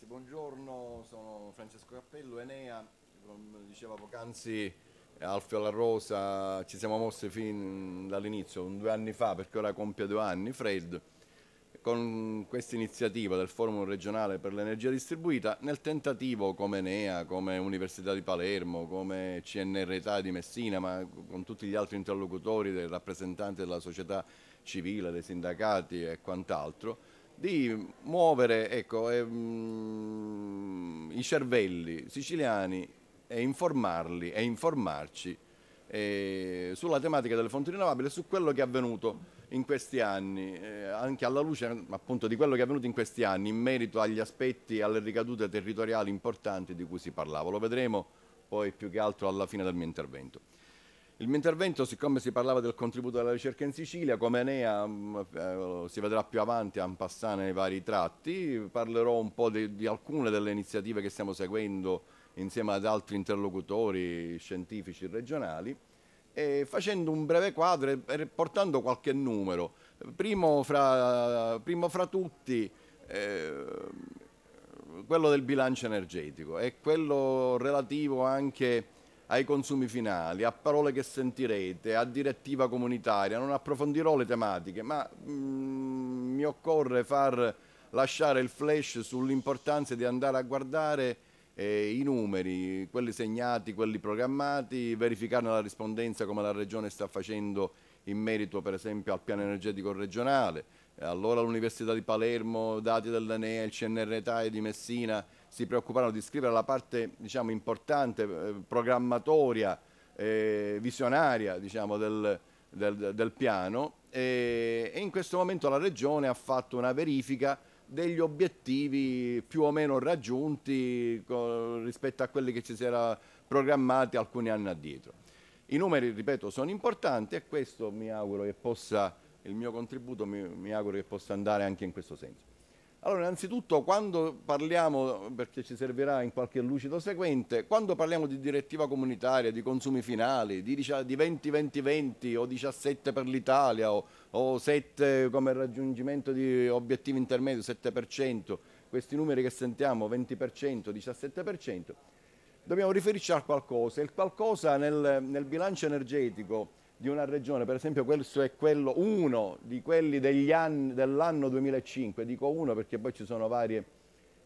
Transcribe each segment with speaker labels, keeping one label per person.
Speaker 1: Grazie, buongiorno, sono Francesco Cappello, Enea, come diceva poc'anzi Alfio La Rosa, ci siamo mossi fin dall'inizio, due anni fa, perché ora compie due anni, Fred, con questa iniziativa del Forum regionale per l'energia distribuita, nel tentativo come Enea, come Università di Palermo, come CNRTA di Messina, ma con tutti gli altri interlocutori, dei rappresentanti della società civile, dei sindacati e quant'altro, di muovere ecco, eh, i cervelli siciliani e informarli e informarci eh, sulla tematica delle fonti rinnovabili e su quello che è avvenuto in questi anni, eh, anche alla luce appunto di quello che è avvenuto in questi anni in merito agli aspetti e alle ricadute territoriali importanti di cui si parlava. Lo vedremo poi più che altro alla fine del mio intervento. Il mio intervento, siccome si parlava del contributo della ricerca in Sicilia, come Enea mm, eh, si vedrà più avanti a passare nei vari tratti, parlerò un po' di, di, alcune delle iniziative che stiamo seguendo insieme ad altri interlocutori scientifici regionali, e facendo un breve quadro e portando qualche numero. Primo fra, primo fra tutti... Eh, quello del bilancio energetico e quello relativo anche ai consumi finali, a parole che sentirete, a direttiva comunitaria, non approfondirò le tematiche, ma mh, mm, mi occorre far lasciare il flash sull'importanza di andare a guardare eh, i numeri, quelli segnati, quelli programmati, verificarne la rispondenza come la Regione sta facendo in merito per esempio al piano energetico regionale, allora l'Università di Palermo, dati dell'Enea, il CNR e di Messina si preoccuparono di scrivere la parte diciamo, importante, eh, programmatoria, eh, visionaria diciamo, del, del, del, piano e, e in questo momento la Regione ha fatto una verifica degli obiettivi più o meno raggiunti con, rispetto a quelli che ci si era programmati alcuni anni addietro. I numeri, ripeto, sono importanti e questo mi auguro che possa, il mio contributo mi, mi auguro che possa andare anche in questo senso. Allora, innanzitutto, quando parliamo, perché ci servirà in qualche lucido seguente, quando parliamo di direttiva comunitaria, di consumi finali, di 20-20-20 o 17 per l'Italia o, o 7 come raggiungimento di obiettivi intermedi, 7%, questi numeri che sentiamo, 20%, 17%, dobbiamo riferirci a qualcosa. Il qualcosa nel, nel bilancio energetico di una regione, per esempio questo è quello, uno di quelli dell'anno 2005, dico uno perché poi ci sono varie,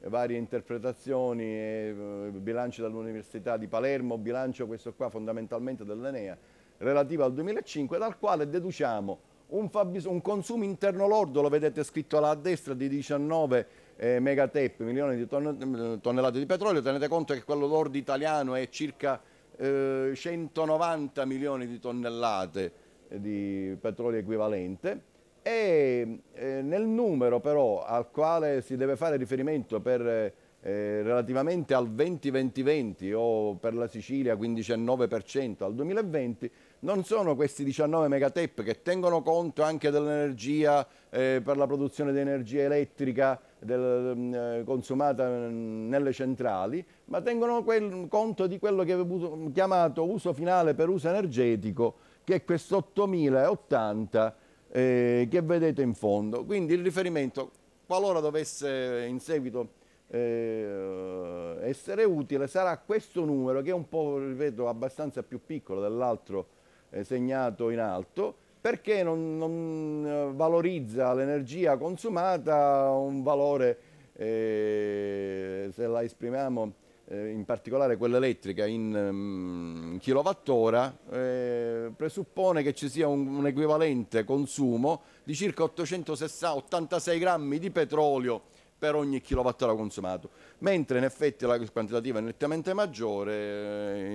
Speaker 1: varie interpretazioni, eh, bilancio dall'Università di Palermo, bilancio questo qua fondamentalmente dell'Enea, relativo al 2005, dal quale deduciamo un, un, consumo interno lordo, lo vedete scritto là a destra, di 19 eh, megatep, milioni di ton eh, tonnellate di petrolio, tenete conto che quello lordo italiano è circa eh, 190 milioni di tonnellate di petrolio equivalente e eh, nel numero però al quale si deve fare riferimento per, eh, relativamente al 20-20-20 o per la Sicilia 15,9% al 2020 non sono questi 19 megatep che tengono conto anche dell'energia eh, per la produzione di energia elettrica del, mm, eh, consumata mm, nelle centrali, ma tengono quel, conto di quello che avevo chiamato uso finale per uso energetico, che è questo 8080 eh, che vedete in fondo. Quindi il riferimento, qualora dovesse in seguito eh, essere utile, sarà questo numero che è un po', ripeto, abbastanza più piccolo dell'altro eh, segnato in alto, perché non, non eh, valorizza l'energia consumata un valore, eh, se la esprimiamo eh, in particolare quella elettrica in, in mm, kilowattora, eh, presuppone che ci sia un, un equivalente consumo di circa 886 grammi di petrolio per ogni kilowattora consumato, mentre in effetti la quantitativa è nettamente maggiore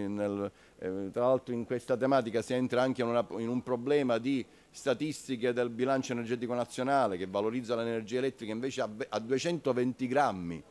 Speaker 1: eh, nel, eh, tra l'altro in questa tematica si entra anche in, una, in, un problema di statistiche del bilancio energetico nazionale che valorizza l'energia elettrica invece a, a 220 grammi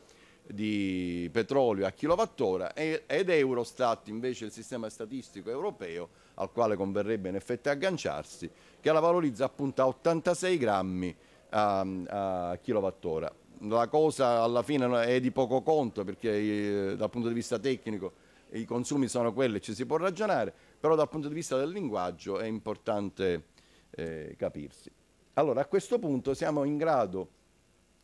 Speaker 1: di petrolio a kilowattora ed Eurostat invece il sistema statistico europeo al quale converrebbe in effetti agganciarsi che la valorizza appunto a 86 grammi a, a kilowattora la cosa alla fine è di poco conto perché eh, dal punto di vista tecnico i consumi sono quelli, ci si può ragionare, però dal punto di vista del linguaggio è importante eh, capirsi. Allora a questo punto siamo in grado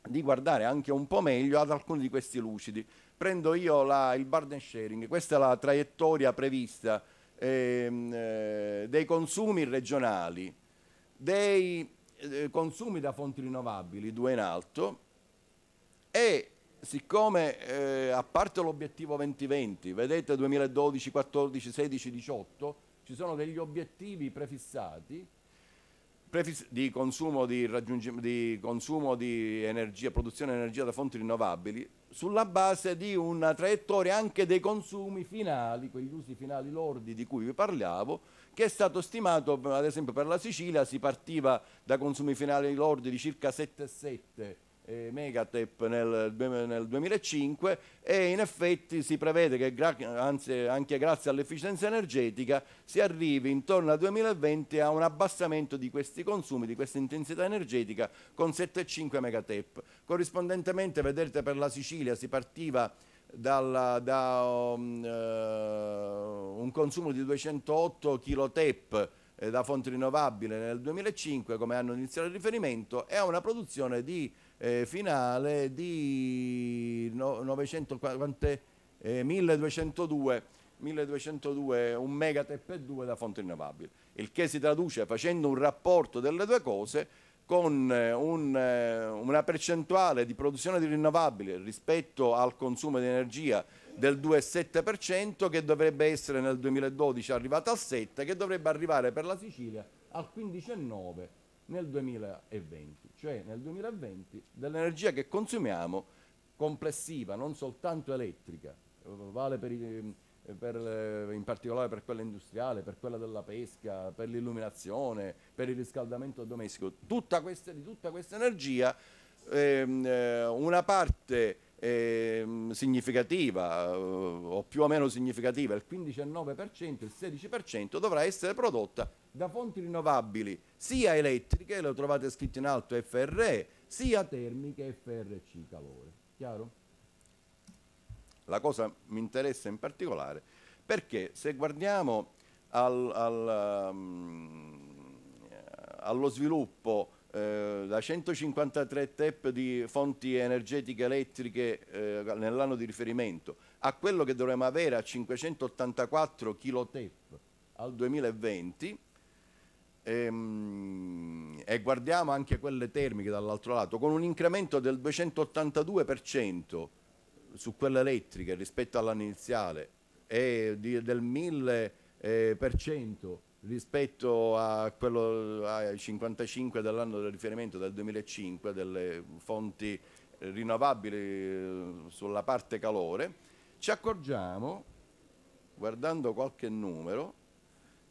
Speaker 1: di guardare anche un po' meglio ad alcuni di questi lucidi. Prendo io la, il burden sharing, questa è la traiettoria prevista ehm, eh, dei consumi regionali, dei eh, consumi da fonti rinnovabili, due in alto, e siccome eh, a parte l'obiettivo 2020, vedete 2012, 14, 16, 18, ci sono degli obiettivi prefissati prefiss di, consumo di, di consumo di energia, produzione di energia da fonti rinnovabili, sulla base di una traiettoria anche dei consumi finali, quegli usi finali lordi di cui vi parlavo, che è stato stimato, ad esempio per la Sicilia si partiva da consumi finali lordi di circa 7,7 eh, Megatep nel, nel, 2005 e in effetti si prevede che gra anzi, anche grazie all'efficienza energetica si arrivi intorno al 2020 a un abbassamento di questi consumi, di questa intensità energetica con 7,5 Megatep. Corrispondentemente vedete per la Sicilia si partiva dalla, da um, uh, un consumo di 208 kilotep eh, da fonte rinnovabile nel 2005 come anno iniziale di riferimento e a una produzione di eh, finale di no, 900, quante, eh, 1202, 1202, un megatep 2 da fonte rinnovabile, il che si traduce facendo un rapporto delle due cose con eh, un, eh, una percentuale di produzione di rinnovabile rispetto al consumo di energia del 2,7% che dovrebbe essere nel 2012 arrivata al 7% che dovrebbe arrivare per la Sicilia al 15,9% nel 2020, cioè nel 2020 dell'energia che consumiamo complessiva, non soltanto elettrica, vale per, per, in particolare per quella industriale, per quella della pesca, per l'illuminazione, per il riscaldamento domestico, tutta questa, di tutta questa energia ehm, eh, una parte ehm, significativa eh, o più o meno significativa, il 15 15,9%, il 16% dovrà essere prodotta da fonti rinnovabili, sia elettriche, lo trovate scritto in alto FRE, sia termiche FRC calore. Chiaro? La cosa mi interessa in particolare perché se guardiamo al, al, um, allo sviluppo eh, da 153 TEP di fonti energetiche elettriche eh, nell'anno di riferimento a quello che dovremmo avere a 584 kilo TEP al 2020 e, ehm, e guardiamo anche quelle termiche dall'altro lato, con un incremento del 282% su quelle elettriche rispetto all'anno iniziale e di, del 1000% eh, rispetto a quello, ai 55 dell'anno del riferimento del 2005 delle fonti rinnovabili eh, sulla parte calore, ci accorgiamo, guardando qualche numero,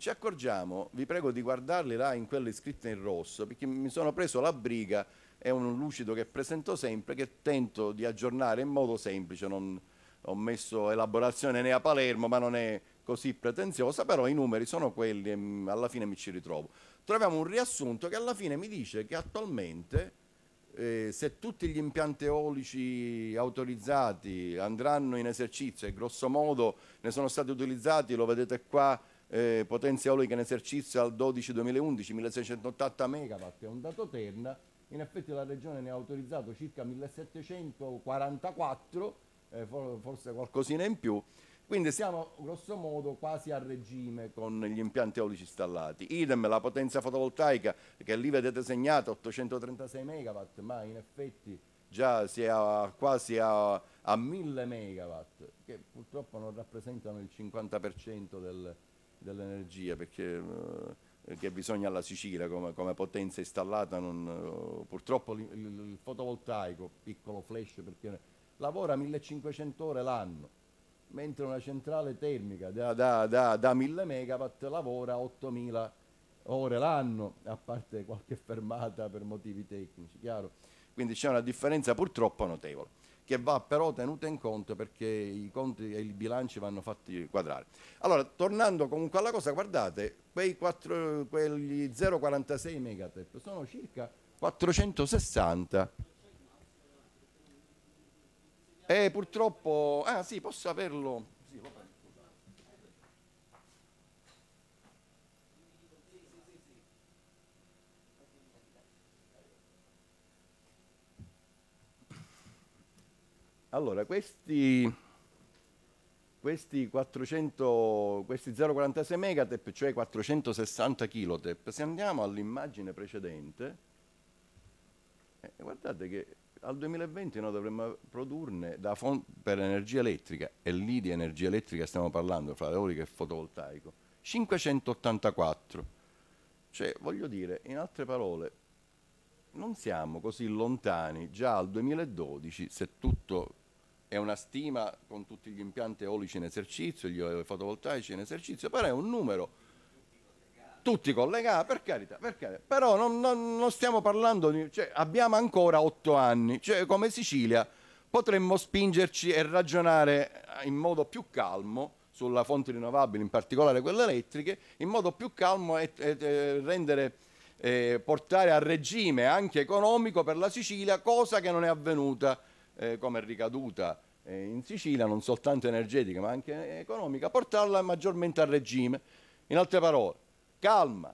Speaker 1: ci accorgiamo, vi prego di guardarli là in quelle scritte in rosso, perché mi sono preso la briga, è un lucido che presento sempre, che tento di aggiornare in modo semplice, non ho messo elaborazione né a Palermo, ma non è così pretenziosa, però i numeri sono quelli e alla fine mi ci ritrovo. Troviamo un riassunto che alla fine mi dice che attualmente eh, se tutti gli impianti eolici autorizzati andranno in esercizio e grosso modo ne sono stati utilizzati, lo vedete qua, eh, potenza eolica in esercizio al 12-2011 1680 MW è un dato Terna, in effetti la regione ne ha autorizzato circa 1744, eh, forse qualcosina in più, quindi siamo grossomodo quasi a regime con gli impianti eolici installati. Idem la potenza fotovoltaica che lì vedete segnata 836 MW, ma in effetti già si è quasi a, a 1000 MW, che purtroppo non rappresentano il 50% del, dell'energia perché, eh, che bisogna alla Sicilia come, come potenza installata, non, eh, purtroppo il, il fotovoltaico, piccolo flash, perché lavora 1500 ore l'anno, mentre una centrale termica da, da, da, da 1000 megawatt lavora 8000 ore l'anno, a parte qualche fermata per motivi tecnici, chiaro? Quindi c'è una differenza purtroppo notevole che va però tenuta in conto perché i conti e i bilanci vanno fatti quadrare. Allora, tornando comunque alla cosa, guardate, quei 4, quegli 0,46 megatep sono circa 460 e eh, purtroppo, ah sì, posso averlo, sì, Allora, questi, questi, 400, questi 0,46 megatep, cioè 460 kilotep, se andiamo all'immagine precedente, eh, guardate che al 2020 noi dovremmo produrne da fonte per energia elettrica, e lì di energia elettrica stiamo parlando, fra eolica e fotovoltaico, 584. Cioè, voglio dire, in altre parole, non siamo così lontani già al 2012, se tutto è una stima con tutti gli impianti eolici in esercizio, gli fotovoltaici in esercizio, però è un numero tutti collegati, per carità, per carità. però non, non, non, stiamo parlando, di, cioè, abbiamo ancora otto anni, cioè, come Sicilia potremmo spingerci e ragionare in modo più calmo sulla fonte rinnovabile, in particolare quelle elettriche, in modo più calmo e, e, e rendere, eh, portare a regime anche economico per la Sicilia, cosa che non è avvenuta eh, come ricaduta eh, in Sicilia, non soltanto energetica ma anche economica, portarla maggiormente a regime. In altre parole, calma,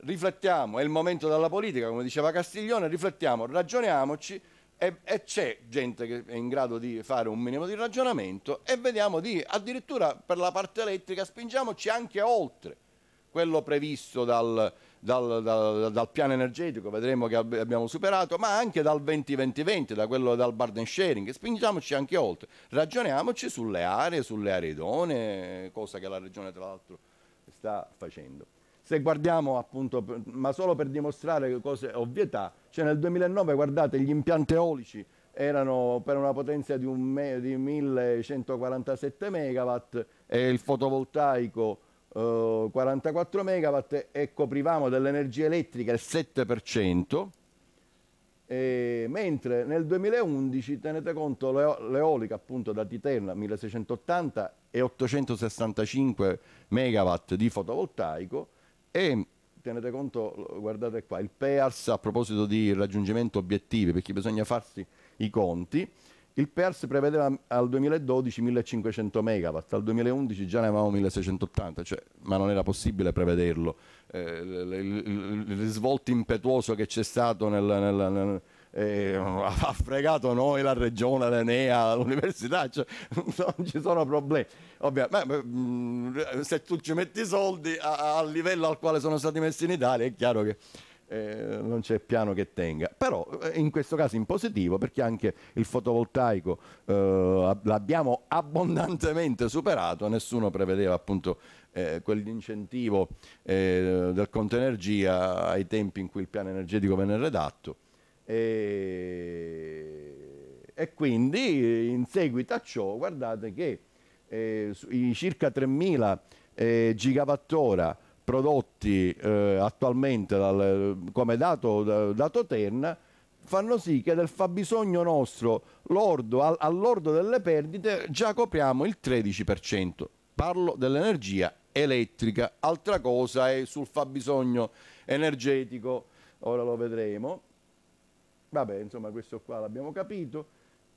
Speaker 1: riflettiamo, è il momento della politica, come diceva Castiglione, riflettiamo, ragioniamoci e, e c'è gente che è in grado di fare un minimo di ragionamento e vediamo di, addirittura per la parte elettrica, spingiamoci anche oltre quello previsto dal, dal, dal, dal, piano energetico, vedremo che abbiamo superato, ma anche dal 2020, 20 da quello dal burden sharing. Spingiamoci anche oltre, ragioniamoci sulle aree, sulle aree idonee, cosa che la Regione tra l'altro sta facendo. Se guardiamo appunto, ma solo per dimostrare cose ovvietà, cioè nel 2009 guardate gli impianti eolici erano per una potenza di, un me, di 1147 megawatt e il fotovoltaico 44 eh, MW e coprivamo dell'energia elettrica il 7%, e, mentre nel 2011, tenete conto, l'eolica appunto da Titerna 1680 e 865 MW di fotovoltaico e tenete conto, guardate qua, il PEARS a proposito di raggiungimento obiettivi, perché bisogna farsi i conti, il PERS prevedeva al 2012 1500 megawatt, al 2011 già ne avevamo 1680, cioè, ma non era possibile prevederlo. Eh, il, risvolto impetuoso che c'è stato nel, nel, nel eh, ha fregato noi, la regione, l'Enea, l'università, cioè, non ci sono problemi. Ovviamente, mm, se tu ci metti i soldi al livello al quale sono stati messi in Italia, è chiaro che eh, non c'è piano che tenga. Però eh, in questo caso in positivo perché anche il fotovoltaico eh, l'abbiamo abbondantemente superato, nessuno prevedeva appunto eh, quell'incentivo eh, del conto energia ai tempi in cui il piano energetico venne redatto. E, e quindi in seguito a ciò guardate che eh, i circa 3.000 gigawattora prodotti eh, attualmente dal, come dato, da, dato Terna fanno sì che del fabbisogno nostro lordo, al, all'ordo delle perdite già copriamo il 13%. Parlo dell'energia elettrica, altra cosa è sul fabbisogno energetico, ora lo vedremo. Vabbè, insomma questo qua l'abbiamo capito.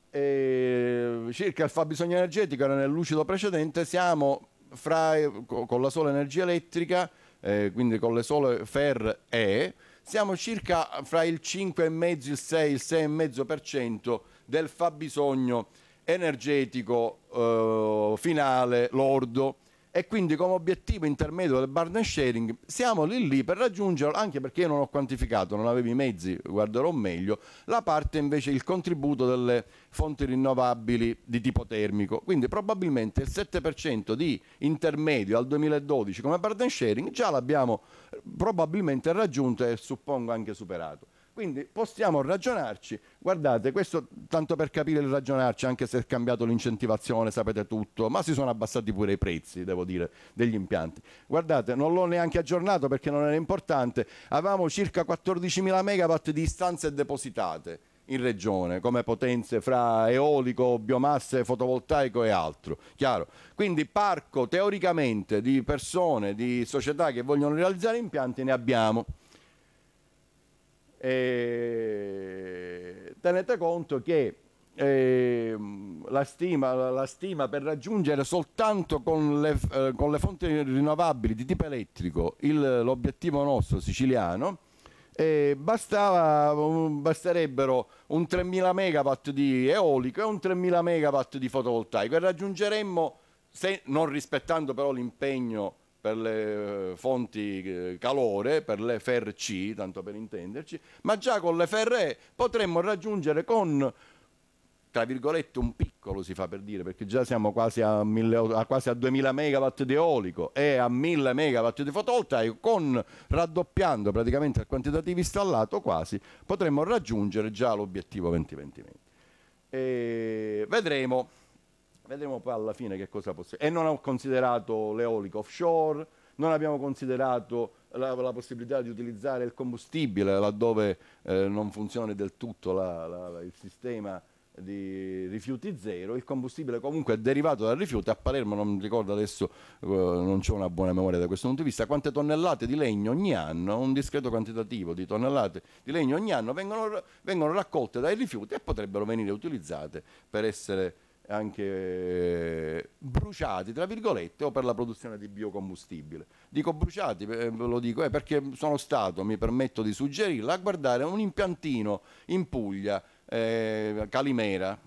Speaker 1: E circa il fabbisogno energetico era nel lucido precedente, siamo fra, con la sola energia elettrica eh, quindi con le sole FER E, siamo circa fra il 5,5, il 6, il 6,5% del fabbisogno energetico eh, finale lordo e quindi come obiettivo intermedio del burden sharing siamo lì lì per raggiungerlo anche perché io non ho quantificato, non avevo i mezzi, guarderò meglio, la parte invece il contributo delle fonti rinnovabili di tipo termico, quindi probabilmente il 7% di intermedio al 2012 come burden sharing già l'abbiamo eh, probabilmente raggiunto e suppongo anche superato. Quindi possiamo ragionarci, guardate, questo tanto per capire il ragionarci, anche se è cambiato l'incentivazione, sapete tutto, ma si sono abbassati pure i prezzi, devo dire, degli impianti. Guardate, non l'ho neanche aggiornato perché non era importante, avevamo circa 14.000 megawatt di istanze depositate in regione come potenze fra eolico, biomasse, fotovoltaico e altro. Chiaro? Quindi parco teoricamente di persone, di società che vogliono realizzare impianti ne abbiamo. Eh, tenete conto che eh, la, stima, la, stima, per raggiungere soltanto con le, eh, con le fonti rinnovabili di tipo elettrico l'obiettivo nostro siciliano eh, bastava, basterebbero un 3000 megawatt di eolico e un 3000 megawatt di fotovoltaico e raggiungeremmo, se non rispettando però l'impegno per le eh, fonti eh, calore, per le FRC, tanto per intenderci, ma già con le FRE potremmo raggiungere con tra virgolette un piccolo si fa per dire perché già siamo quasi a, mille, a, quasi a 2000 megawatt di eolico e a 1000 megawatt di fotovoltaico con raddoppiando praticamente il quantitativo installato quasi potremmo raggiungere già l'obiettivo 2020-2020 vedremo Vedremo poi alla fine che cosa possiamo. E non ho considerato l'eolico offshore, non abbiamo considerato la, la, possibilità di utilizzare il combustibile laddove eh, non funziona del tutto la, la, il sistema di rifiuti zero, il combustibile comunque è derivato dal rifiuto, a Palermo non mi ricordo adesso, eh, non c'è una buona memoria da questo punto di vista, quante tonnellate di legno ogni anno, un discreto quantitativo di tonnellate di legno ogni anno vengono, vengono raccolte dai rifiuti e potrebbero venire utilizzate per essere anche eh, bruciati, tra virgolette, o per la produzione di biocombustibile. Dico bruciati, eh, lo dico, eh, perché sono stato, mi permetto di suggerirla, a guardare un impiantino in Puglia, eh, Calimera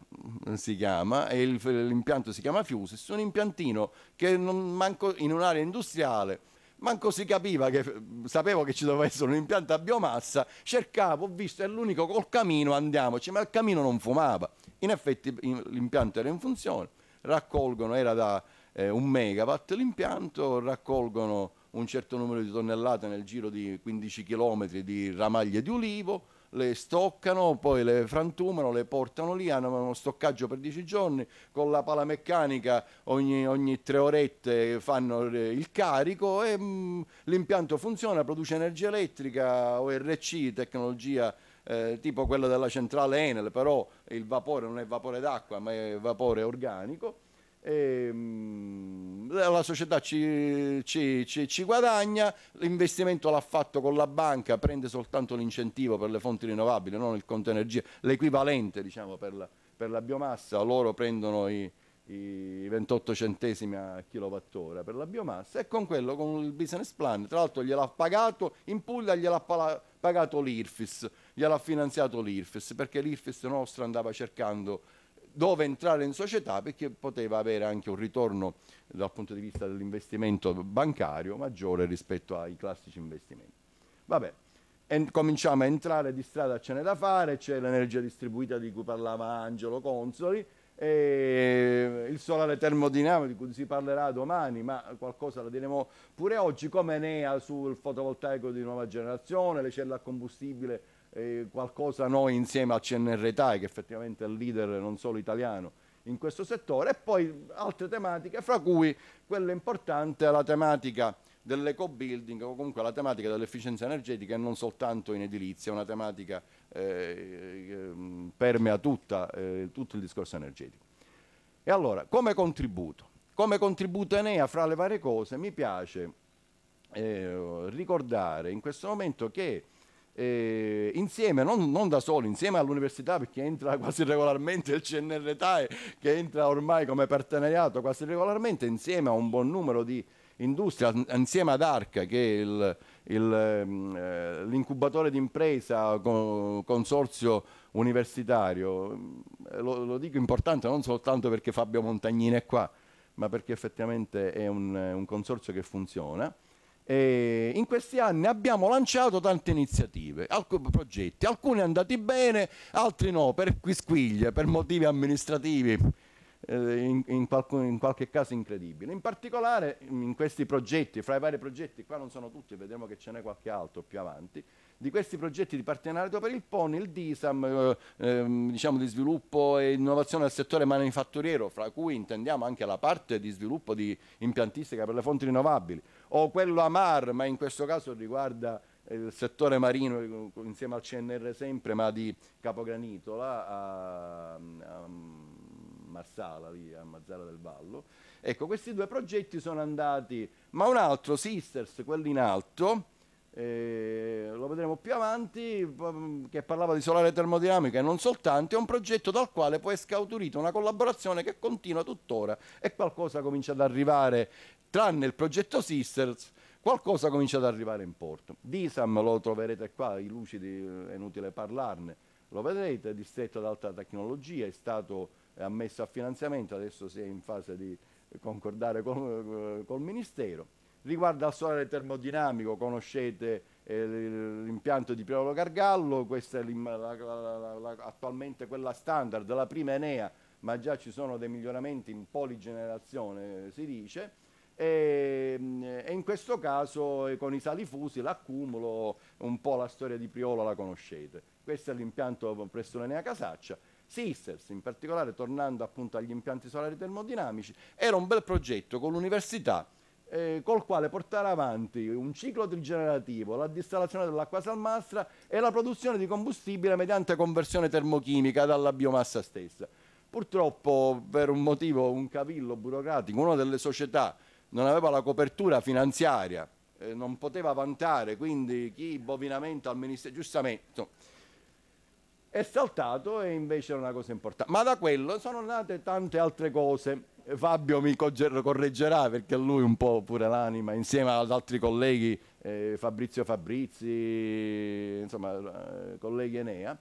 Speaker 1: mm, si chiama, e l'impianto si chiama Fusis, un impiantino che manco, in un'area industriale, manco si capiva che mm, sapevo che ci doveva essere un impianto a biomassa, cercavo, ho visto, è l'unico col camino, andiamoci, ma il camino non fumava in effetti l'impianto era in funzione, raccolgono, era da eh, un megawatt l'impianto, raccolgono un certo numero di tonnellate nel giro di 15 km di ramaglie di ulivo, le stoccano, poi le frantumano, le portano lì, hanno uno stoccaggio per 10 giorni, con la pala meccanica ogni, ogni tre orette fanno eh, il carico e mm, l'impianto funziona, produce energia elettrica, ORC, tecnologia eh, tipo quello della centrale Enel, però il vapore non è vapore d'acqua ma è vapore organico. E, ehm, la società ci, ci, ci, ci guadagna, l'investimento l'ha fatto con la banca, prende soltanto l'incentivo per le fonti rinnovabili, non il conto energia, l'equivalente diciamo, per, la, per la biomassa, loro prendono i, i 28 centesimi a kilowattora per la biomassa e con quello, con il business plan, tra l'altro gliel'ha pagato in Puglia, gliel'ha pagato l'IRFIS, gliel'ha finanziato l'IRFES perché l'IRFES nostra andava cercando dove entrare in società perché poteva avere anche un ritorno dal punto di vista dell'investimento bancario maggiore rispetto ai classici investimenti. Vabbè, en cominciamo a entrare di strada, ce n'è da fare, c'è l'energia distribuita di cui parlava Angelo Consoli, e il solare termodinamico di cui si parlerà domani, ma qualcosa la diremo pure oggi, come Enea sul fotovoltaico di nuova generazione, le celle a combustibile eh, qualcosa noi insieme al CNR TAI, che effettivamente è il leader non solo italiano in questo settore, e poi altre tematiche, fra cui quella importante è la tematica dell'eco building o comunque la tematica dell'efficienza energetica e non soltanto in edilizia, è una tematica eh, eh permea tutta, eh, tutto il discorso energetico. E allora, come contributo? Come contributo Enea, fra le varie cose, mi piace eh, ricordare in questo momento che eh, insieme, non, non, da solo, insieme all'università perché entra quasi regolarmente il CNRTAE che entra ormai come partenariato quasi regolarmente insieme a un buon numero di industrie, insieme ad ARC che è il, il, eh, l'incubatore d'impresa con, consorzio universitario, eh, lo, lo, dico importante non soltanto perché Fabio Montagnini è qua, ma perché effettivamente è un, un consorzio che funziona. E in questi anni abbiamo lanciato tante iniziative, alcuni progetti, alcuni andati bene, altri no, per quisquiglie, per motivi amministrativi, eh, in, in, qualche, in, qualche caso incredibili. In particolare in questi progetti, fra i vari progetti, qua non sono tutti, vedremo che ce n'è qualche altro più avanti, di questi progetti di partenariato per il PON, il DISAM, eh, ehm, diciamo di sviluppo e innovazione del settore manifatturiero, fra cui intendiamo anche la parte di sviluppo di impiantistica per le fonti rinnovabili, o quello AMAR, ma in questo caso riguarda eh, il settore marino eh, insieme al CNR sempre, ma di Capogranitola a, a Marsala, lì, a Mazzara del Vallo. Ecco, questi due progetti sono andati, ma un altro, Sisters, quello in alto, eh, più avanti, mm, che parlava di solare termodinamica e non soltanto, è un progetto dal quale poi è scaturita una collaborazione che continua tuttora e qualcosa comincia ad arrivare, tranne il progetto Sisters, qualcosa comincia ad arrivare in porto. Disam lo troverete qua, i lucidi eh, è inutile parlarne, lo vedrete, distretto ad alta tecnologia, è stato ammesso a finanziamento, adesso si è in fase di concordare col, eh, col Ministero. Riguardo al solare termodinamico conoscete l'impianto di Priolo Gargallo, questa è la, la, la, attualmente quella standard, la prima Enea, ma già ci sono dei miglioramenti in poligenerazione, si dice, e, ehm, e in questo caso eh, con i sali fusi, l'accumulo, un po' la storia di Priolo la conoscete. Questo è l'impianto presso l'Enea Casaccia. Sisters, in particolare tornando appunto agli impianti solari termodinamici, era un bel progetto con l'università eh, col quale portare avanti un ciclo trigenerativo, la distillazione dell'acqua salmastra e la produzione di combustibile mediante conversione termochimica dalla biomassa stessa. Purtroppo per un motivo, un cavillo burocratico, una delle società non aveva la copertura finanziaria, eh, non poteva vantare, quindi chi bovinamento al Ministero, giustamente, è saltato e invece era una cosa importante. Ma da quello sono nate tante altre cose Fabio mi correggerà perché lui un po' pure l'anima, insieme ad altri colleghi, eh, Fabrizio Fabrizi, insomma, eh, colleghi Enea.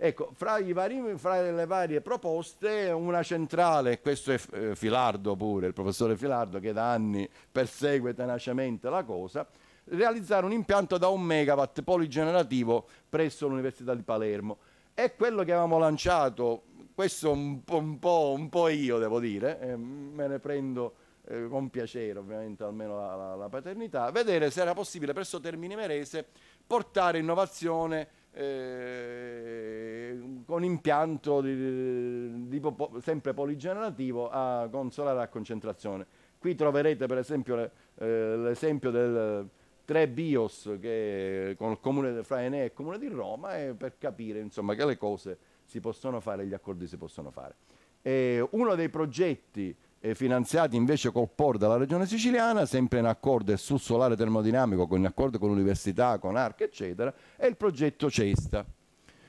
Speaker 1: Ecco, fra, vari, fra, le varie proposte, una centrale, questo è eh, Filardo pure, il professore Filardo che da anni persegue tenacemente la cosa, realizzare un impianto da un megawatt poligenerativo presso l'Università di Palermo. È quello che avevamo lanciato questo un po', un po', un po io devo dire, eh, me ne prendo eh, con piacere ovviamente almeno la, la, la, paternità, vedere se era possibile presso Termini Merese portare innovazione eh, con impianto di, di, di, sempre poligenerativo a consolare a concentrazione. Qui troverete per esempio eh, l'esempio del tre bios che con il comune, fra Enea e il comune di Roma eh, per capire insomma, che le cose si possono fare, gli accordi si possono fare. E uno dei progetti eh, finanziati invece col POR della regione siciliana, sempre in accordo sul solare termodinamico, in accordo con l'università, con ARC, eccetera, è il progetto Cesta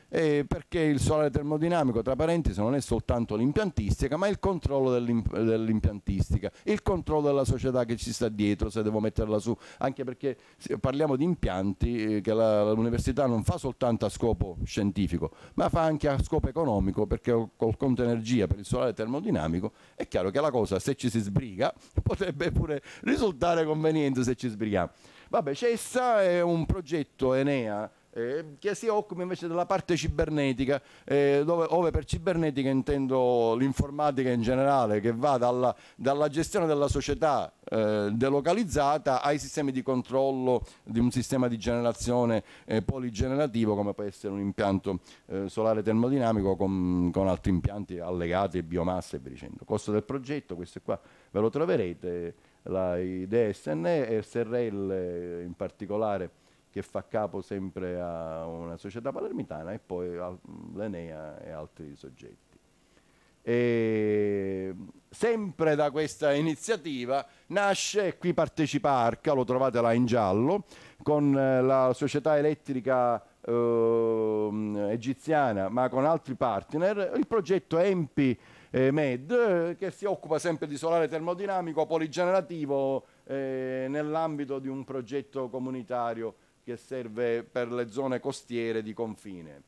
Speaker 1: eh, perché il solare termodinamico, tra parentesi, non è soltanto l'impiantistica, ma è il controllo dell'impiantistica, il controllo della società che ci sta dietro, se devo metterla su, anche perché parliamo di impianti eh, che l'università non fa soltanto a scopo scientifico, ma fa anche a scopo economico, perché col conto energia per il solare termodinamico è chiaro che la cosa, se ci si sbriga, potrebbe pure risultare conveniente se ci sbrighiamo. Vabbè, CESSA è un progetto Enea eh, che si occupa invece della parte cibernetica, eh, dove, dove, per cibernetica intendo l'informatica in generale, che va dalla, dalla gestione della società eh, delocalizzata ai sistemi di controllo di un sistema di generazione eh, poligenerativo, come può essere un impianto eh, solare termodinamico con, con, altri impianti allegati, biomasse e via dicendo. Costo del progetto, questo qua ve lo troverete, la, i DSN e SRL in particolare che fa capo sempre a una società palermitana e poi l'Enea e altri soggetti. E sempre da questa iniziativa nasce, qui partecipa Arca, lo trovate là in giallo, con eh, la società elettrica eh, egiziana ma con altri partner, il progetto EMPI eh, MED che si occupa sempre di solare termodinamico poligenerativo eh, nell'ambito di un progetto comunitario che serve per le zone costiere di confine.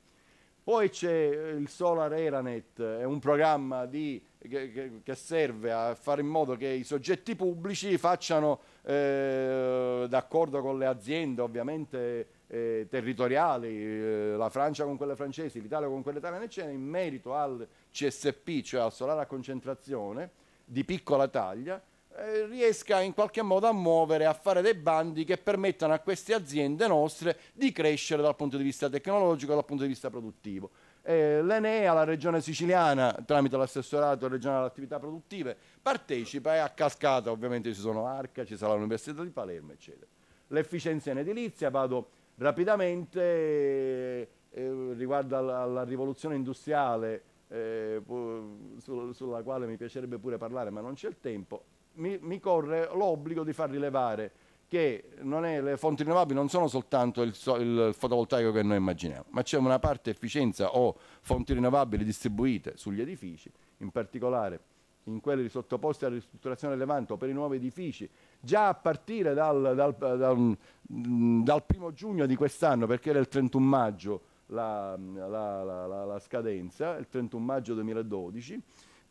Speaker 1: Poi c'è eh, il Solar Eranet, è un programma di, che, che, serve a fare in modo che i soggetti pubblici facciano, eh, d'accordo con le aziende ovviamente eh, territoriali, eh, la Francia con quelle francesi, l'Italia con quelle italiane, eccetera, in merito al CSP, cioè al solare a concentrazione di piccola taglia, eh, riesca in qualche modo a muovere, a fare dei bandi che permettano a queste aziende nostre di crescere dal punto di vista tecnologico, dal punto di vista produttivo. Eh, L'Enea, la regione siciliana, tramite l'assessorato regionale alle attività produttive, partecipa e a cascata ovviamente ci sono Arca, ci sarà l'Università di Palermo, eccetera. L'efficienza in edilizia, vado rapidamente, eh, riguardo alla, alla, rivoluzione industriale eh, sulla quale mi piacerebbe pure parlare, ma non c'è il tempo, mi, mi corre l'obbligo di far rilevare che è, le fonti rinnovabili non sono soltanto il, il fotovoltaico che noi immaginiamo, ma c'è una parte efficienza o fonti rinnovabili distribuite sugli edifici, in particolare in quelli sottoposti alla ristrutturazione rilevante o per i nuovi edifici, già a partire dal, dal, dal, dal primo giugno di quest'anno, perché era il 31 maggio la, la, la, la scadenza, il 31 maggio 2012,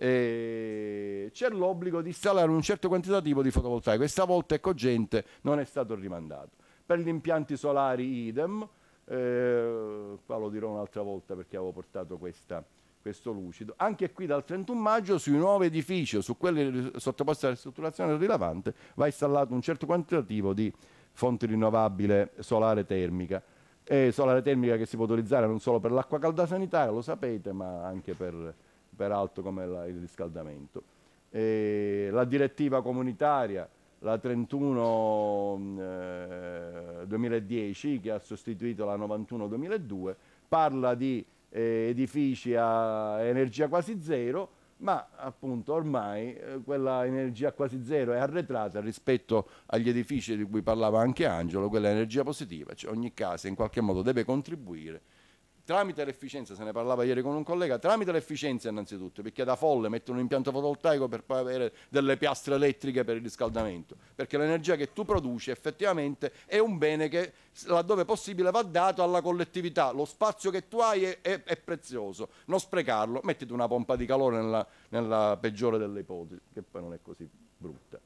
Speaker 1: c'è l'obbligo di installare un certo quantitativo di fotovoltaico Questa volta è cogente, ecco, non è stato rimandato. Per gli impianti solari idem, eh, qua lo dirò un'altra volta perché avevo portato questa, questo lucido. Anche qui dal 31 maggio sui nuovi edifici o su quelli sottoposti alla ristrutturazione rilevante va installato un certo quantitativo di fonte rinnovabile solare termica. E solare termica che si può utilizzare non solo per l'acqua calda sanitaria, lo sapete, ma anche per super alto come la, il riscaldamento. E la direttiva comunitaria, la 31 mm, eh, 2010, che ha sostituito la 91 2002, parla di eh, edifici a energia quasi zero, ma appunto ormai eh, quella energia quasi zero è arretrata rispetto agli edifici di cui parlava anche Angelo, quella energia positiva, cioè ogni casa in qualche modo deve contribuire tramite l'efficienza, se ne parlava ieri con un collega, tramite l'efficienza innanzitutto, perché da folle mettono un impianto fotovoltaico per poi avere delle piastre elettriche per il riscaldamento, perché l'energia che tu produci effettivamente è un bene che laddove possibile va dato alla collettività, lo spazio che tu hai è, è, è prezioso, non sprecarlo, mettiti una pompa di calore nella, nella peggiore delle ipotesi, che poi non è così brutta.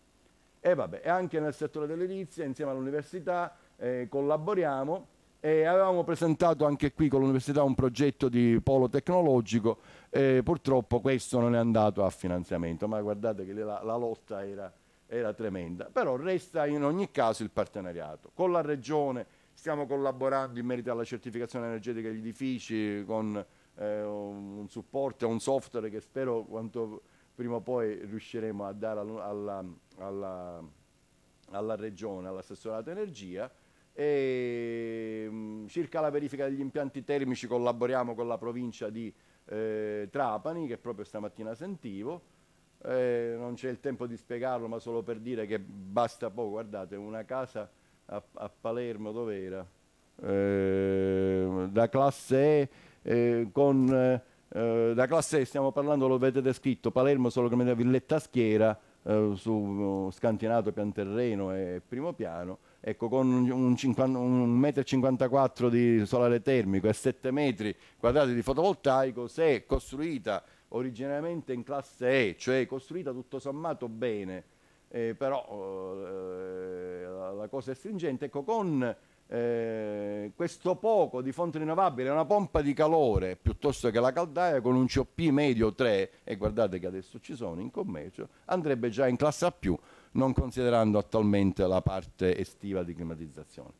Speaker 1: E vabbè, anche nel settore dell'edilizia, insieme all'università, eh, collaboriamo e avevamo presentato anche qui con l'università un progetto di polo tecnologico, e purtroppo questo non è andato a finanziamento, ma guardate che la, la lotta era, era, tremenda. Però resta in ogni caso il partenariato. Con la Regione stiamo collaborando in merito alla certificazione energetica degli edifici con eh, un supporto, e un software che spero quanto prima o poi riusciremo a dare alla, alla, alla, alla Regione, all'assessorato energia e, mm, circa la verifica degli impianti termici collaboriamo con la provincia di eh, Trapani, che proprio stamattina sentivo. Eh, non c'è il tempo di spiegarlo, ma solo per dire che basta poco. Guardate, una casa a, a Palermo dove era? Eh, da classe E eh, con... Eh, eh, da classe E stiamo parlando, lo avete descritto Palermo solo come da Villetta Schiera, su uh, scantinato pian terreno e primo piano, ecco, con un, 50, un 1,54 m di solare termico e 7 metri quadrati di fotovoltaico, se costruita originariamente in classe E, cioè costruita tutto sommato bene, eh, però eh, la cosa è stringente, ecco, con eh, questo poco di fonte rinnovabile, una pompa di calore piuttosto che la caldaia con un COP medio 3, e guardate che adesso ci sono in commercio, andrebbe già in classe A non considerando attualmente la parte estiva di climatizzazione.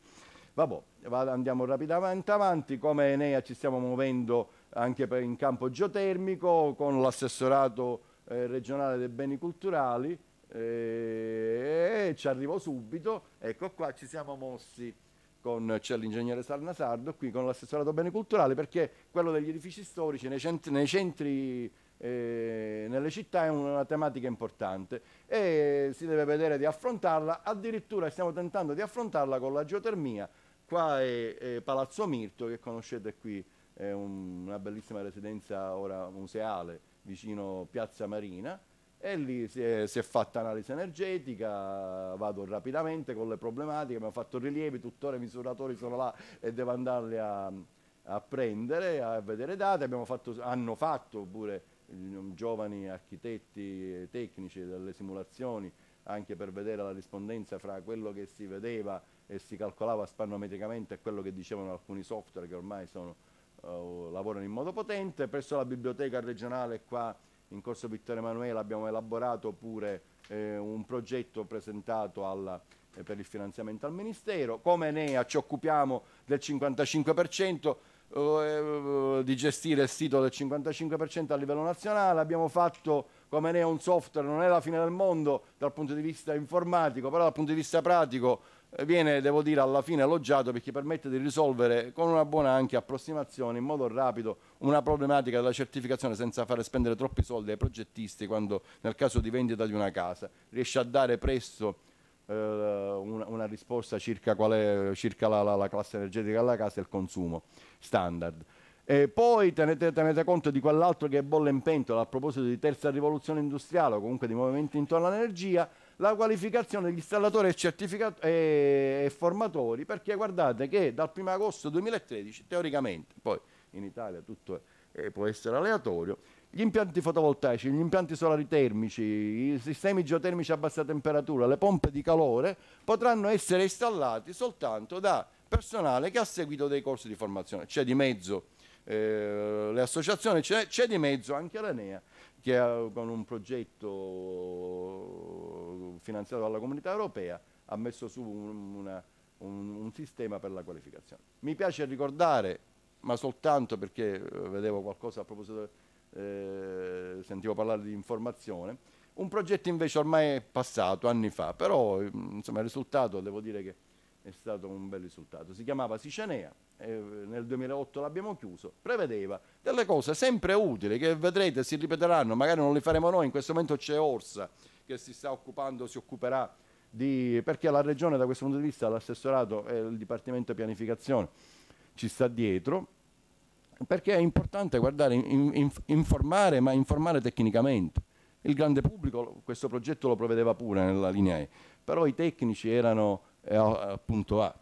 Speaker 1: Vabbè, andiamo rapidamente avanti, come Enea ci stiamo muovendo anche per, in campo geotermico con l'assessorato eh, regionale dei beni culturali eh, e ci arrivo subito, ecco qua ci siamo mossi con cioè l'ingegnere Sarna Sardo qui con l'assessorato beni culturali perché quello degli edifici storici nei centri, nei centri eh, nelle città è una tematica importante e si deve vedere di affrontarla, addirittura stiamo tentando di affrontarla con la geotermia, qua è, è Palazzo Mirto che conoscete qui, è un, una bellissima residenza ora museale vicino Piazza Marina e lì si è, si è fatta analisi energetica, vado rapidamente con le problematiche, abbiamo fatto rilievi, tuttora i misuratori sono là e devo andarli a, a prendere, a vedere date, fatto, hanno fatto pure giovani architetti eh, tecnici delle simulazioni anche per vedere la rispondenza fra quello che si vedeva e si calcolava spannometricamente e quello che dicevano alcuni software che ormai sono, uh, lavorano in modo potente. Presso la biblioteca regionale qua in Corso Vittorio Emanuele abbiamo elaborato pure eh, un progetto presentato alla, eh, per il finanziamento al Ministero. Come Enea ci occupiamo del 55%, eh, eh, di gestire il sito del 55% a livello nazionale, abbiamo fatto come ne è un software, non è la fine del mondo dal punto di vista informatico, però dal punto di vista pratico eh, viene, devo dire, alla fine elogiato perché permette di risolvere con una buona anche approssimazione in modo rapido una problematica della certificazione senza fare spendere troppi soldi ai progettisti quando nel caso di vendita di una casa riesce a dare presto eh, una, una, risposta circa, è, circa la, la, la, classe energetica della casa e il consumo standard. E poi tenete, tenete conto di quell'altro che è bolle in pentola a proposito di terza rivoluzione industriale o comunque di movimenti intorno all'energia, la qualificazione degli installatori e, e, formatori, perché guardate che dal 1 agosto 2013, teoricamente, poi in Italia tutto è, eh, può essere aleatorio, gli impianti fotovoltaici, gli impianti solari termici, i sistemi geotermici a bassa temperatura, le pompe di calore potranno essere installati soltanto da personale che ha seguito dei corsi di formazione. C'è di mezzo eh, le associazioni, c'è di mezzo anche l'Enea che ha, con un progetto finanziato dalla comunità europea ha messo su un, una, un, un sistema per la qualificazione. Mi piace ricordare, ma soltanto perché eh, vedevo qualcosa a proposito eh, sentivo parlare di informazione, un progetto invece ormai passato, anni fa, però mm, insomma, il risultato devo dire che è stato un bel risultato. Si chiamava Sicenea, eh, nel 2008 l'abbiamo chiuso, prevedeva delle cose sempre utili che vedrete si ripeteranno, magari non le faremo noi, in questo momento c'è Orsa che si sta occupando, si occuperà di, perché la regione da questo punto di vista, l'assessorato e il Dipartimento Pianificazione ci sta dietro perché è importante guardare, in, in, informare, ma informare tecnicamente. Il grande pubblico questo progetto lo prevedeva pure nella linea E, però i tecnici erano eh, appunto A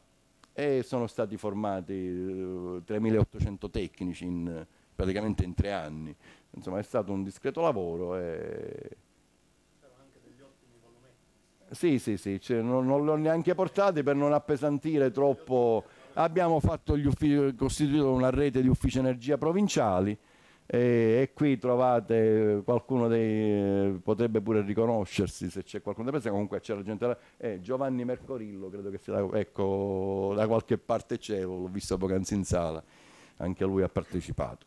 Speaker 1: e sono stati formati eh, 3.800 tecnici in, praticamente in tre anni. Insomma è stato un discreto lavoro. E... C'erano anche degli ottimi volumetti. Sì, sì, sì, cioè, non, non li ho neanche portati per non appesantire troppo abbiamo uffici, costituito una rete di uffici energia provinciali e, e qui trovate qualcuno dei potrebbe pure riconoscersi se c'è qualcuno da pensare comunque c'era gente eh, Giovanni Mercorillo credo che sia ecco da qualche parte c'è l'ho visto poc'anzi in sala anche lui ha partecipato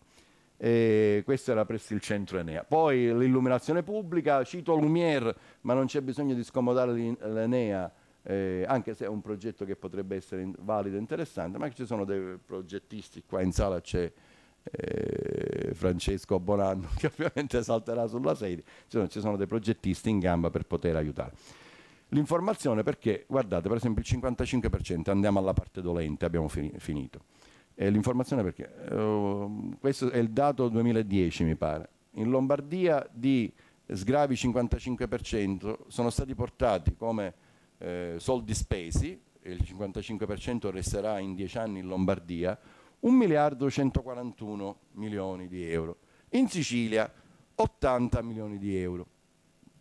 Speaker 1: e questo era presso il centro Enea. Poi l'illuminazione pubblica, cito Lumière, ma non c'è bisogno di scomodare l'Enea, eh, anche se è un progetto che potrebbe essere in, valido e interessante, ma ci sono dei progettisti, qua in sala c'è eh, Francesco Bonanno che ovviamente salterà sulla sedia, cioè, ci sono dei progettisti in gamba per poter aiutare. L'informazione perché, guardate, per esempio il 55%, andiamo alla parte dolente, abbiamo fini, finito. Eh, l'informazione perché, uh, questo è il dato 2010 mi pare, in Lombardia di sgravi 55% sono stati portati come eh, soldi spesi, il 55% resterà in 10 anni in Lombardia, 1 miliardo 141 milioni di euro. In Sicilia 80 milioni di euro.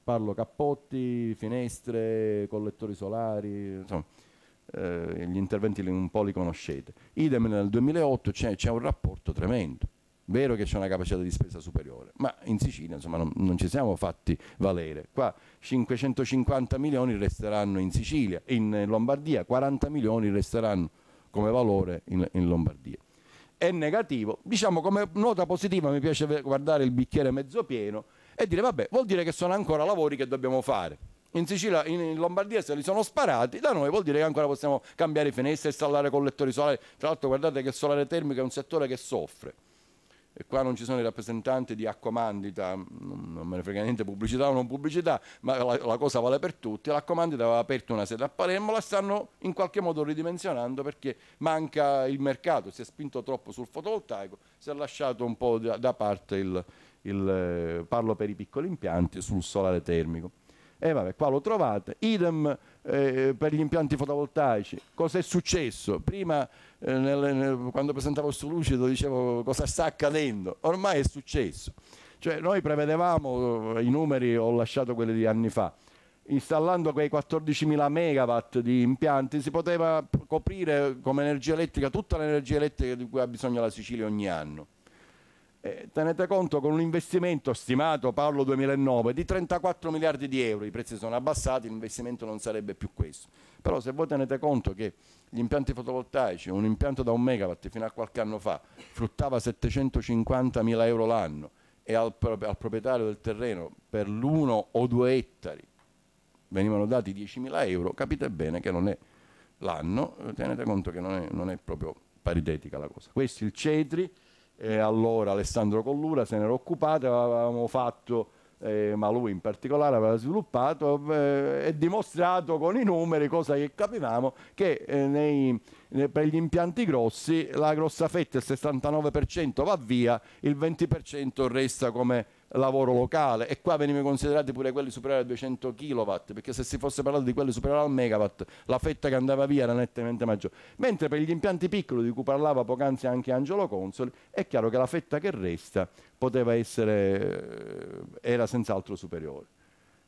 Speaker 1: Parlo cappotti, finestre, collettori solari, insomma, eh, gli interventi un po' li conoscete. Idem nel 2008 c'è un rapporto tremendo vero che c'è una capacità di spesa superiore, ma in Sicilia insomma, non, non, ci siamo fatti valere. Qua 550 milioni resteranno in Sicilia, in Lombardia 40 milioni resteranno come valore in, in Lombardia. È negativo, diciamo come nota positiva mi piace guardare il bicchiere mezzo pieno e dire vabbè vuol dire che sono ancora lavori che dobbiamo fare. In Sicilia, in Lombardia se li sono sparati, da noi vuol dire che ancora possiamo cambiare finestre, installare collettori solari. Tra l'altro guardate che il solare termico è un settore che soffre e qua non ci sono i rappresentanti di Accomandita, non me ne frega niente pubblicità o non pubblicità, ma la, la cosa vale per tutti, l'Acquamandita aveva aperto una sede a Palermo, la stanno in qualche modo ridimensionando perché manca il mercato, si è spinto troppo sul fotovoltaico, si è lasciato un po' da, da parte il, il, eh, parlo per i piccoli impianti sul solare termico. E eh, vabbè, qua lo trovate. Idem eh, per gli impianti fotovoltaici. Cos'è successo? Prima, eh, nel, nel, quando presentavo questo Lucido, dicevo cosa sta accadendo. Ormai è successo. Cioè, noi prevedevamo, eh, i numeri ho lasciato quelli di anni fa, installando quei 14.000 megawatt di impianti si poteva coprire come energia elettrica tutta l'energia elettrica di cui ha bisogno la Sicilia ogni anno eh, tenete conto con un investimento stimato, parlo 2009, di 34 miliardi di euro, i prezzi sono abbassati, l'investimento non sarebbe più questo. Però se voi tenete conto che gli impianti fotovoltaici, un impianto da un megawatt fino a qualche anno fa, fruttava 750 mila euro l'anno e al, al proprietario del terreno per l'uno o due ettari venivano dati 10 mila euro, capite bene che non è l'anno, eh, tenete conto che non è, non è proprio paritetica la cosa. Questo è il CETRI e allora Alessandro Collura se n'era occupato, avevamo fatto, eh, ma lui in particolare aveva sviluppato eh, e dimostrato con i numeri, cosa che capivamo, che eh, nei, nei, per gli impianti grossi la grossa fetta, il 69% va via, il 20% resta come lavoro locale e qua venivano considerati pure quelli superiori ai 200 kW perché se si fosse parlato di quelli superiori al megawatt la fetta che andava via era nettamente maggiore mentre per gli impianti piccoli di cui parlava poc'anzi anche Angelo Consoli è chiaro che la fetta che resta poteva essere eh, era senz'altro superiore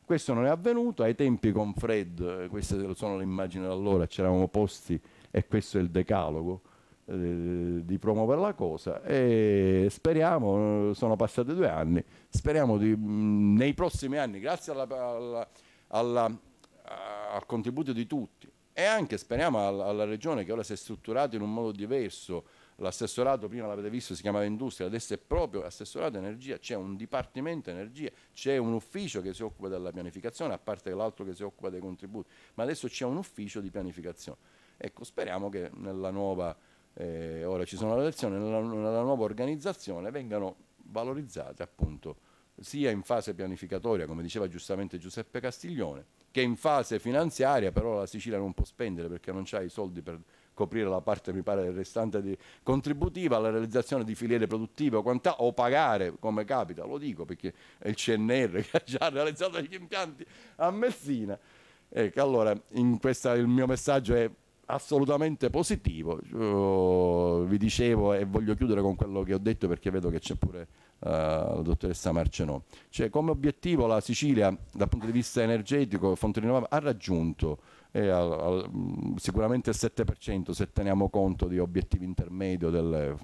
Speaker 1: questo non è avvenuto ai tempi con Fred eh, queste sono le immagini da allora c'eravamo posti e questo è il decalogo eh, di promuovere la cosa e speriamo, sono passati due anni, speriamo di, nei prossimi anni, grazie alla, alla, alla, al contributo di tutti e anche speriamo alla regione che ora si è strutturata in un modo diverso, l'assessorato prima l'avete visto si chiamava industria adesso è proprio assessorato energia c'è un dipartimento energia c'è un ufficio che si occupa della pianificazione a parte l'altro che si occupa dei contributi ma adesso c'è un ufficio di pianificazione ecco speriamo che nella nuova eh, ora ci sono le elezioni, nella, nella nuova organizzazione vengano valorizzate appunto sia in fase pianificatoria, come diceva giustamente Giuseppe Castiglione, che in fase finanziaria, però la Sicilia non può spendere perché non ha i soldi per coprire la parte, mi pare, restante di, contributiva alla realizzazione di filiere produttive o, quant'altro, o pagare, come capita, lo dico perché è il CNR che ha già realizzato gli impianti a Messina. Ecco, allora, in questa, il mio messaggio è assolutamente positivo. Io vi dicevo e voglio chiudere con quello che ho detto perché vedo che c'è pure uh, la dottoressa Marcenò. Cioè, come obiettivo la Sicilia dal punto di vista energetico, fonte rinnovabile, ha raggiunto eh, al, al, sicuramente il 7% se teniamo conto di obiettivi intermedi Del...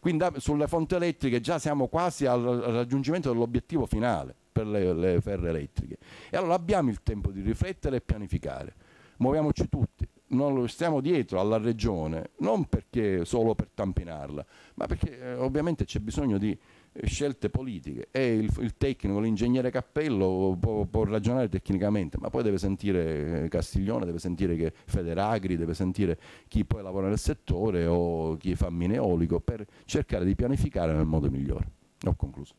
Speaker 1: Quindi sulle fonti elettriche già siamo quasi al, al raggiungimento dell'obiettivo finale per le, le ferre elettriche. E allora abbiamo il tempo di riflettere e pianificare. Muoviamoci tutti, non lo stiamo dietro alla regione, non perché solo per tampinarla, ma perché eh, ovviamente c'è bisogno di eh, scelte politiche e il, il tecnico, l'ingegnere Cappello può, può, ragionare tecnicamente, ma poi deve sentire eh, Castiglione, deve sentire Federagri, deve sentire chi poi lavora nel settore o chi fa mine eolico per cercare di pianificare nel modo migliore. Ho concluso.